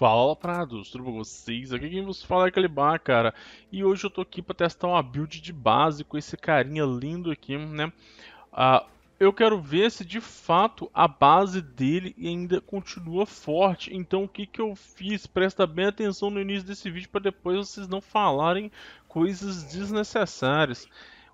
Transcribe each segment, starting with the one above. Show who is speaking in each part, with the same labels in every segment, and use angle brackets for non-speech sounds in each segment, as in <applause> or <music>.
Speaker 1: Fala Prados, tudo bom com vocês? Aqui quem vos fala é Calibá, cara. E hoje eu tô aqui pra testar uma build de base com esse carinha lindo aqui, né? Ah, eu quero ver se de fato a base dele ainda continua forte. Então o que, que eu fiz? Presta bem atenção no início desse vídeo para depois vocês não falarem coisas desnecessárias.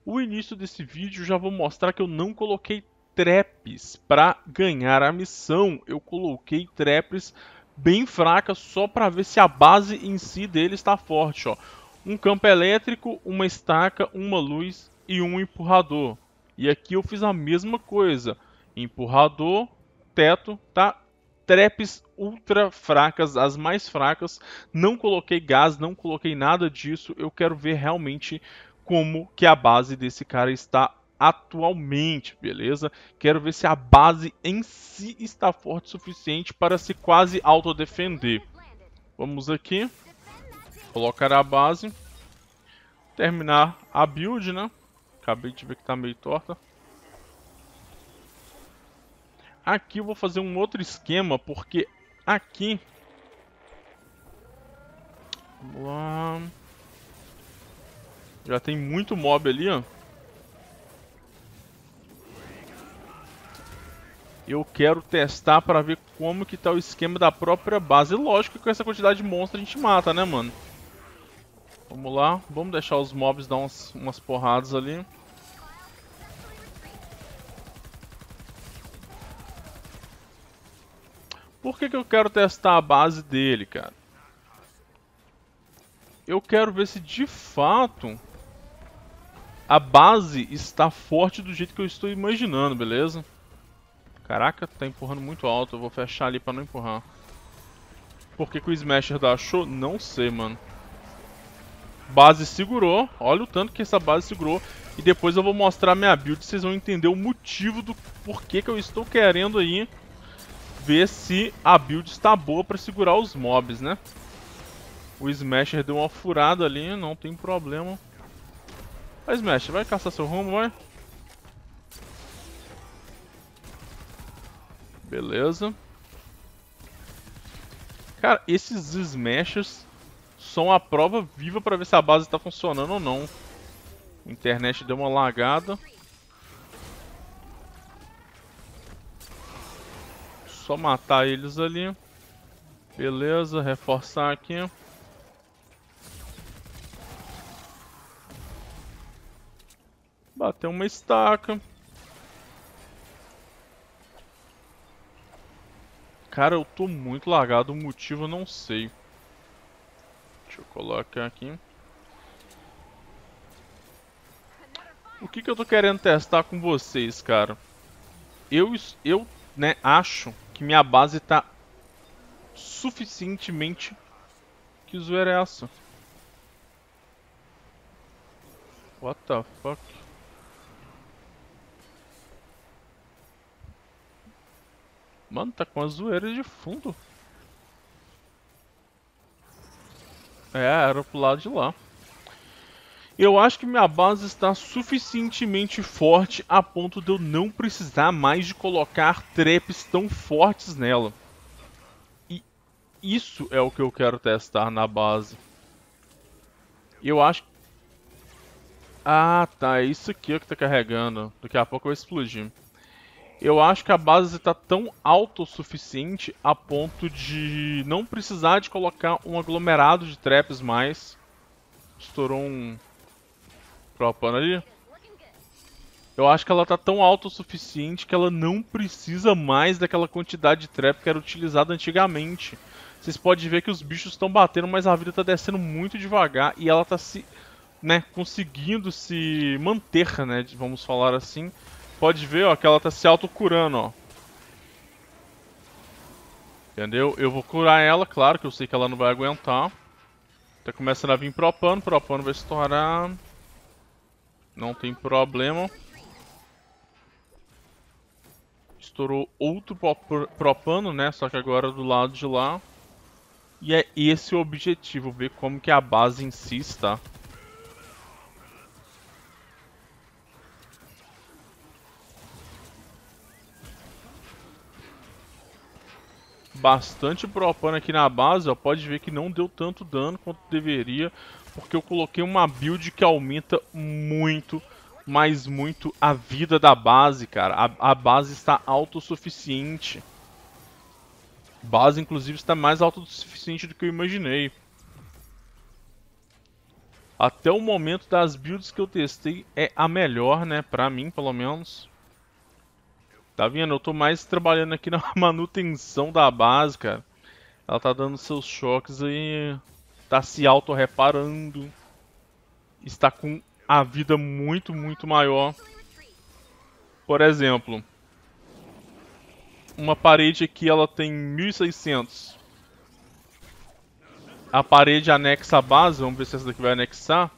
Speaker 1: O início desse vídeo já vou mostrar que eu não coloquei traps para ganhar a missão. Eu coloquei traps bem fraca só para ver se a base em si dele está forte, ó. Um campo elétrico, uma estaca, uma luz e um empurrador. E aqui eu fiz a mesma coisa. Empurrador, teto, tá? Traps ultra fracas, as mais fracas. Não coloquei gás, não coloquei nada disso. Eu quero ver realmente como que a base desse cara está atualmente, beleza? Quero ver se a base em si está forte o suficiente para se quase autodefender. Vamos aqui. Colocar a base. Terminar a build, né? Acabei de ver que está meio torta. Aqui eu vou fazer um outro esquema, porque aqui... Vamos lá... Já tem muito mob ali, ó. eu quero testar para ver como que tá o esquema da própria base. E lógico que com essa quantidade de monstros a gente mata, né, mano? Vamos lá, vamos deixar os mobs dar umas porradas ali. Por que, que eu quero testar a base dele, cara? Eu quero ver se de fato a base está forte do jeito que eu estou imaginando, beleza? Caraca, tá empurrando muito alto. Eu vou fechar ali pra não empurrar. Por que, que o Smasher da achou? Não sei, mano. Base segurou. Olha o tanto que essa base segurou. E depois eu vou mostrar minha build. Vocês vão entender o motivo do porquê que eu estou querendo aí ver se a build está boa pra segurar os mobs, né? O Smasher deu uma furada ali. Não tem problema. Vai, Smasher. Vai caçar seu rumo, vai. Beleza. Cara, esses smashes são a prova viva para ver se a base está funcionando ou não. A internet deu uma lagada. Só matar eles ali. Beleza, reforçar aqui. Bateu uma estaca. Cara, eu tô muito largado, o motivo eu não sei. Deixa eu colocar aqui. O que que eu tô querendo testar com vocês, cara? Eu, eu né, acho que minha base tá suficientemente que zoeira é essa? What the fuck? Mano, tá com a zoeira de fundo. É, era pro lado de lá. Eu acho que minha base está suficientemente forte a ponto de eu não precisar mais de colocar traps tão fortes nela. E isso é o que eu quero testar na base. Eu acho... Ah, tá. É isso aqui é que tá carregando. Daqui a pouco eu vou explodir eu acho que a base está tão autossuficiente a ponto de não precisar de colocar um aglomerado de traps mais. Estourou um propano ali. Eu acho que ela está tão autossuficiente que ela não precisa mais daquela quantidade de trap que era utilizada antigamente. Vocês podem ver que os bichos estão batendo, mas a vida está descendo muito devagar e ela está se, né, conseguindo se manter, né, vamos falar assim Pode ver, ó, que ela tá se autocurando, ó. Entendeu? Eu vou curar ela, claro, que eu sei que ela não vai aguentar. Tá começando a vir propano, propano vai estourar. Não tem problema. Estourou outro propano, né? Só que agora do lado de lá. E é esse o objetivo, ver como que a base insista. si bastante propano aqui na base, ó, pode ver que não deu tanto dano quanto deveria, porque eu coloquei uma build que aumenta muito, mas muito a vida da base, cara. A, a base está autossuficiente. Base, inclusive, está mais autossuficiente do que eu imaginei. Até o momento das builds que eu testei é a melhor, né? Pra mim, pelo menos. Tá vendo? Eu tô mais trabalhando aqui na <laughs> manutenção da base, cara. Ela tá dando seus choques aí tá se auto-reparando. Está com a vida muito, muito maior. Por exemplo, uma parede aqui ela tem 1600. A parede anexa a base, vamos ver se essa daqui vai anexar.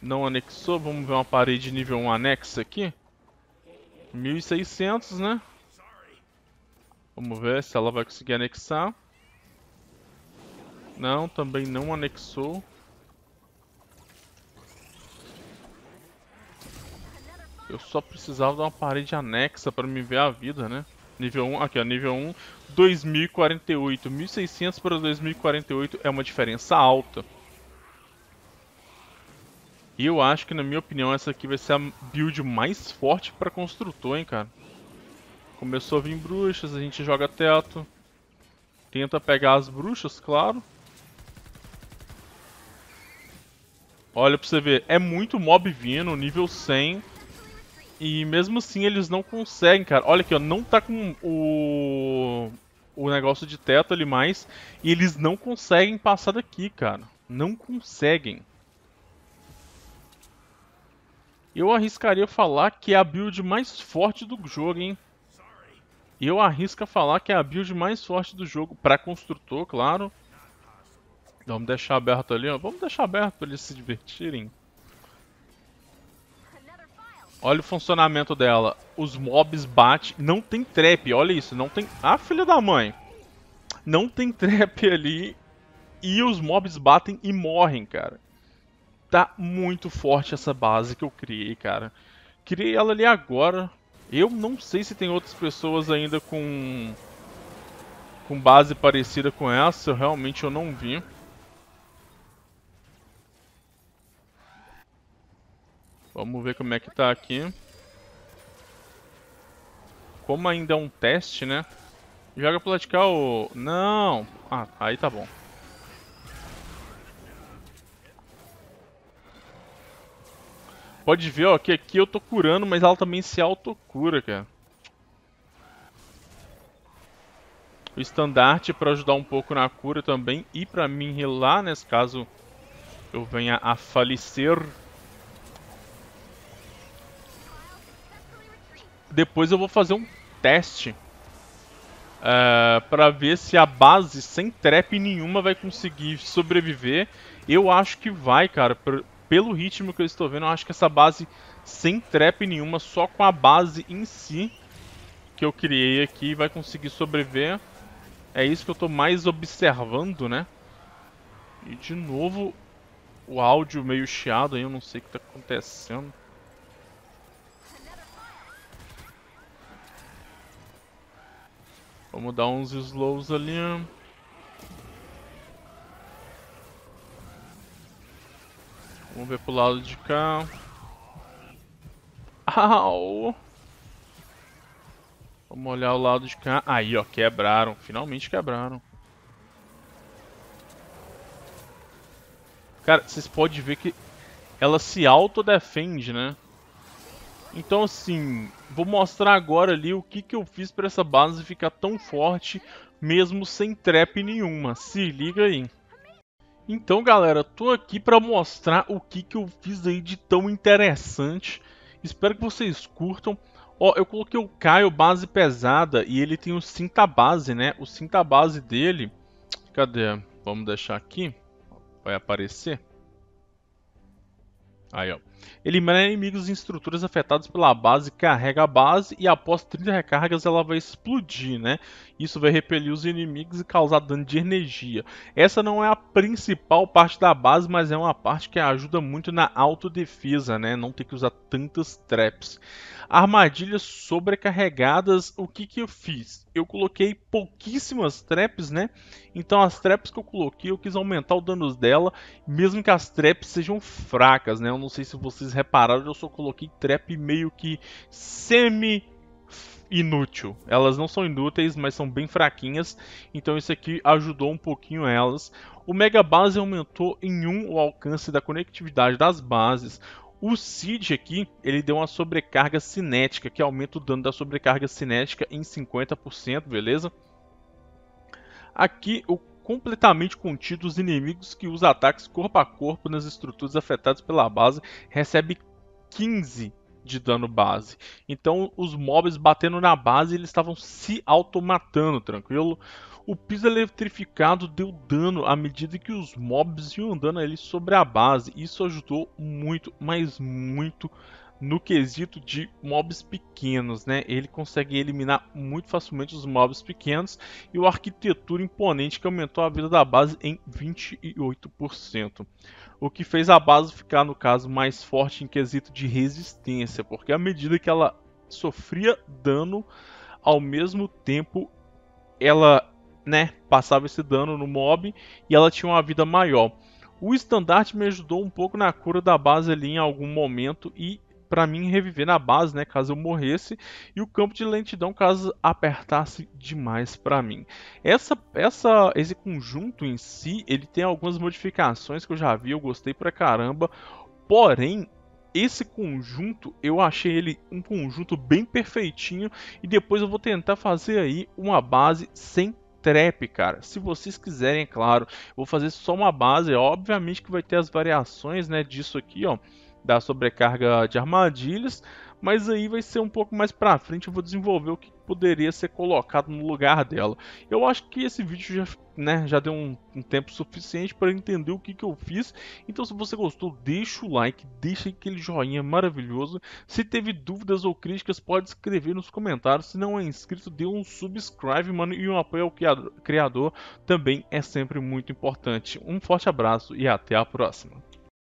Speaker 1: Não anexou, vamos ver uma parede nível 1 anexa aqui. 1600, né? Vamos ver se ela vai conseguir anexar. Não, também não anexou. Eu só precisava de uma parede anexa para me ver a vida, né? Nível 1, aqui ó, nível 1, 2048. 1600 para 2048 é uma diferença alta. Eu acho que, na minha opinião, essa aqui vai ser a build mais forte para construtor, hein, cara. Começou a vir bruxas, a gente joga teto. Tenta pegar as bruxas, claro. Olha pra você ver, é muito mob vindo, nível 100. E mesmo assim eles não conseguem, cara. Olha aqui, ó, não tá com o, o negócio de teto ali mais. E eles não conseguem passar daqui, cara. Não conseguem. Eu arriscaria falar que é a build mais forte do jogo, hein? Eu arrisco a falar que é a build mais forte do jogo, para construtor, claro. Vamos deixar aberto ali, ó. Vamos deixar aberto para eles se divertirem. Olha o funcionamento dela. Os mobs batem. Não tem trap, olha isso. Não tem... Ah, filha da mãe. Não tem <laughs> trap ali. E os mobs batem e morrem, cara tá muito forte essa base que eu criei, cara. Criei ela ali agora. Eu não sei se tem outras pessoas ainda com com base parecida com essa, eu realmente eu não vi. Vamos ver como é que tá aqui. Como ainda é um teste, né? Joga platicar laticar o... Não! Ah, aí tá bom. Pode ver, ó, que aqui eu tô curando, mas ela também se autocura, cara. O estandarte pra ajudar um pouco na cura também e pra mim relar, nesse caso eu venha a falecer. Depois eu vou fazer um teste uh, eh, para ver se a base sem trap nenhuma vai conseguir sobreviver. Eu acho que vai, cara, pelo ritmo que eu estou vendo, eu acho que essa base sem trap nenhuma, só com a base em si que eu criei aqui, vai conseguir sobreviver. É isso que eu estou mais observando, né? E de novo o áudio meio chiado aí, eu não sei o que está acontecendo. Vamos dar uns slows ali. Vamos ver pro lado de cá. Au! Vamos olhar o lado de cá. Aí, ó, quebraram. Finalmente quebraram. Cara, vocês podem ver que ela se autodefende, né? Então, assim, vou mostrar agora ali o que, que eu fiz para essa base ficar tão forte, mesmo sem trap nenhuma. Se liga aí. Então, galera, tô aqui para mostrar o que, que eu fiz aí de tão interessante. Espero que vocês curtam. Ó, eu coloquei o Caio base pesada e ele tem o cinta base, né? O cinta base dele... Cadê? Vamos deixar aqui. Vai aparecer. Aí, ó. Elimina inimigos em estruturas afetadas pela base, carrega a base e após 30 recargas ela vai explodir, né? Isso vai repelir os inimigos e causar dano de energia. Essa não é a principal parte da base, mas é uma parte que ajuda muito na autodefesa, né? Não ter que usar tantas traps. Armadilhas sobrecarregadas, o que, que eu fiz? Eu coloquei pouquíssimas traps, né? Então as traps que eu coloquei, eu quis aumentar o dano dela, mesmo que as traps sejam fracas, né? Eu não sei se você vocês repararam, eu só coloquei trap meio que semi inútil. Elas não são inúteis, mas são bem fraquinhas, então isso aqui ajudou um pouquinho elas. O Mega Base aumentou em 1 um o alcance da conectividade das bases. O Seed aqui, ele deu uma sobrecarga cinética, que aumenta o dano da sobrecarga cinética em 50%, beleza? Aqui o completamente contido os inimigos que os ataques corpo a corpo nas estruturas afetadas pela base recebe 15 de dano base. Então os mobs batendo na base eles estavam se automatando, tranquilo? O piso eletrificado deu dano à medida que os mobs iam andando ali sobre a base. Isso ajudou muito, mas muito no quesito de mobs pequenos, né? Ele consegue eliminar muito facilmente os mobs pequenos e o arquitetura imponente que aumentou a vida da base em 28%, o que fez a base ficar no caso mais forte em quesito de resistência, porque à medida que ela sofria dano, ao mesmo tempo ela, né, passava esse dano no mob e ela tinha uma vida maior. O estandarte me ajudou um pouco na cura da base ali em algum momento e para mim reviver na base, né, caso eu morresse, e o campo de lentidão caso apertasse demais para mim. Essa, essa, esse conjunto em si, ele tem algumas modificações que eu já vi, eu gostei pra caramba. Porém, esse conjunto, eu achei ele um conjunto bem perfeitinho e depois eu vou tentar fazer aí uma base sem trap, cara. Se vocês quiserem, é claro. Vou fazer só uma base, obviamente que vai ter as variações, né, disso aqui, ó da sobrecarga de armadilhas, mas aí vai ser um pouco mais pra frente, eu vou desenvolver o que poderia ser colocado no lugar dela. Eu acho que esse vídeo já, né, já deu um, um tempo suficiente para entender o que, que eu fiz, então se você gostou, deixa o like, deixa aquele joinha maravilhoso, se teve dúvidas ou críticas, pode escrever nos comentários, se não é inscrito, dê um subscribe, mano, e um apoio ao criador também é sempre muito importante. Um forte abraço e até a próxima.